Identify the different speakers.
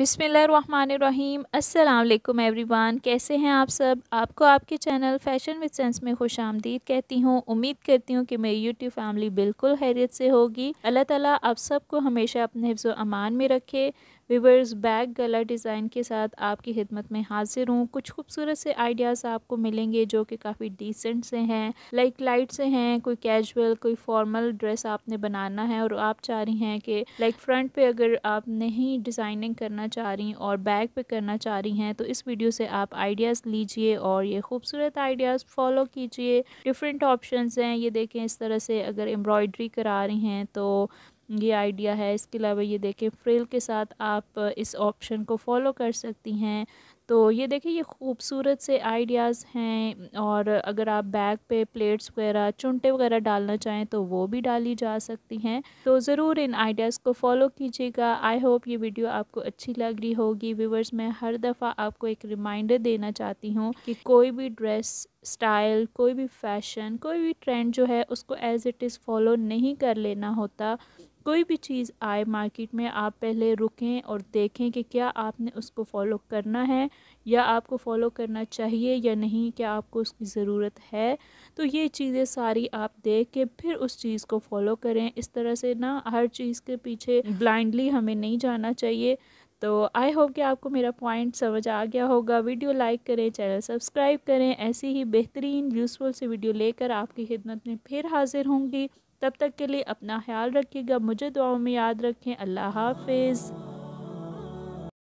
Speaker 1: बिसमीम् अल्लाम एवरीवन कैसे हैं आप सब आपको आपके चैनल फैशन विद सेंस में खुश आमदीद कहती हूँ उम्मीद करती हूँ कि मेरी यूट्यूब फैमिली बिल्कुल हैरियत से होगी अल्लाह ताला आप सबको हमेशा अपने हिफ्ज़ अमान में रखे वीवर्स बैग गला डिज़ाइन के साथ आपकी खिदमत में हाजिर हूँ कुछ खूबसूरत से आइडियाज़ आपको मिलेंगे जो कि काफ़ी डिसेंट से हैं लाइक लाइट से हैं कोई कैजुअल कोई फॉर्मल ड्रेस आपने बनाना है और आप चाह रही हैं कि लाइक फ्रंट पे अगर आप नहीं डिज़ाइनिंग करना चाह रही और बैक पे करना चाह रही हैं तो इस वीडियो से आप आइडियाज़ लीजिए और ये खूबसूरत आइडियाज़ फॉलो कीजिए डिफरेंट ऑप्शन हैं ये देखें इस तरह से अगर एम्ब्रॉयड्री करा रही हैं तो ये आइडिया है इसके अलावा ये देखें फ्रिल के साथ आप इस ऑप्शन को फॉलो कर सकती हैं तो ये देखिए ये खूबसूरत से आइडियाज़ हैं और अगर आप बैग पे प्लेट्स वगैरह चुनटे वगैरह डालना चाहें तो वो भी डाली जा सकती हैं तो ज़रूर इन आइडियाज़ को फॉलो कीजिएगा आई होप ये वीडियो आपको अच्छी लग रही होगी व्यूवर्स मैं हर दफ़ा आपको एक रिमाइंडर देना चाहती हूँ कि कोई भी ड्रेस स्टाइल कोई भी फैशन कोई भी ट्रेंड जो है उसको एज़ इट इज़ फॉलो नहीं कर लेना होता कोई भी चीज़ आए मार्केट में आप पहले रुकें और देखें कि क्या आपने उसको फॉलो करना है या आपको फॉलो करना चाहिए या नहीं क्या आपको उसकी ज़रूरत है तो ये चीज़ें सारी आप देख के फिर उस चीज़ को फॉलो करें इस तरह से ना हर चीज़ के पीछे ब्लाइंडली हमें नहीं जाना चाहिए तो आई होप कि आपको मेरा पॉइंट समझ आ गया होगा वीडियो लाइक करें चैनल सब्सक्राइब करें ऐसी ही बेहतरीन यूज़फुल से वीडियो लेकर आपकी खिदमत में फिर हाजिर होंगी तब तक के लिए अपना ख्याल रखिएगा मुझे दुआओं में याद रखें अल्लाह हाफिज़